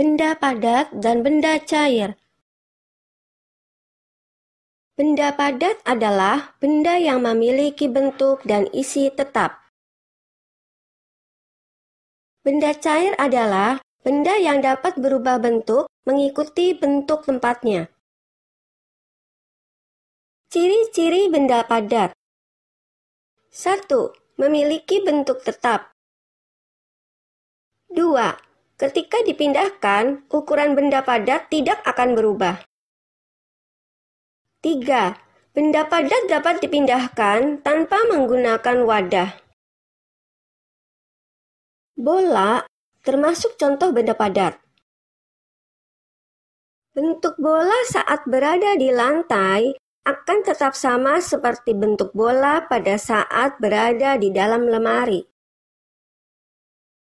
benda padat dan benda cair. Benda padat adalah benda yang memiliki bentuk dan isi tetap. Benda cair adalah benda yang dapat berubah bentuk mengikuti bentuk tempatnya. Ciri-ciri benda padat 1. Memiliki bentuk tetap 2 Ketika dipindahkan, ukuran benda padat tidak akan berubah. 3. Benda padat dapat dipindahkan tanpa menggunakan wadah. Bola termasuk contoh benda padat. Bentuk bola saat berada di lantai akan tetap sama seperti bentuk bola pada saat berada di dalam lemari.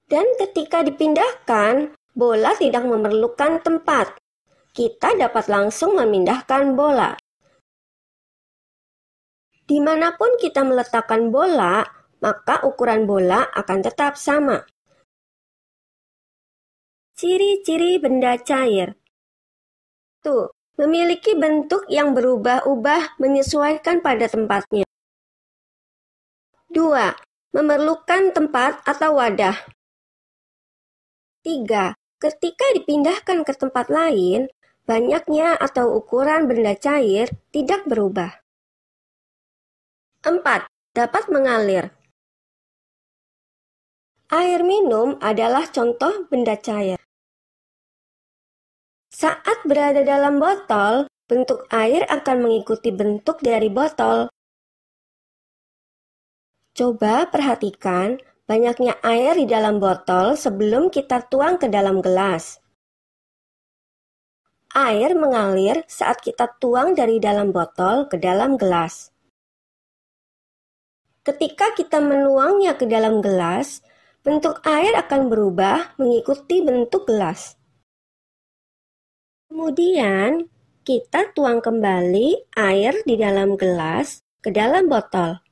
Dan ketika dipindahkan, bola tidak memerlukan tempat. Kita dapat langsung memindahkan bola. Dimanapun kita meletakkan bola, maka ukuran bola akan tetap sama. Ciri-ciri benda cair Tuh, memiliki bentuk yang berubah-ubah menyesuaikan pada tempatnya. 2. Memerlukan tempat atau wadah. 3. Ketika dipindahkan ke tempat lain, banyaknya atau ukuran benda cair tidak berubah. 4. Dapat mengalir. Air minum adalah contoh benda cair. Saat berada dalam botol, bentuk air akan mengikuti bentuk dari botol. Coba perhatikan banyaknya air di dalam botol sebelum kita tuang ke dalam gelas. Air mengalir saat kita tuang dari dalam botol ke dalam gelas. Ketika kita menuangnya ke dalam gelas, bentuk air akan berubah mengikuti bentuk gelas. Kemudian, kita tuang kembali air di dalam gelas ke dalam botol.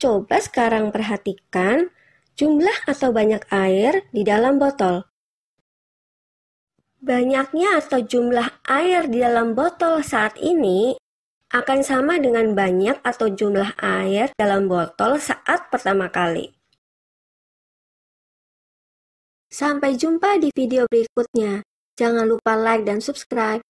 Coba sekarang perhatikan jumlah atau banyak air di dalam botol. Banyaknya atau jumlah air di dalam botol saat ini akan sama dengan banyak atau jumlah air dalam botol saat pertama kali. Sampai jumpa di video berikutnya. Jangan lupa like dan subscribe.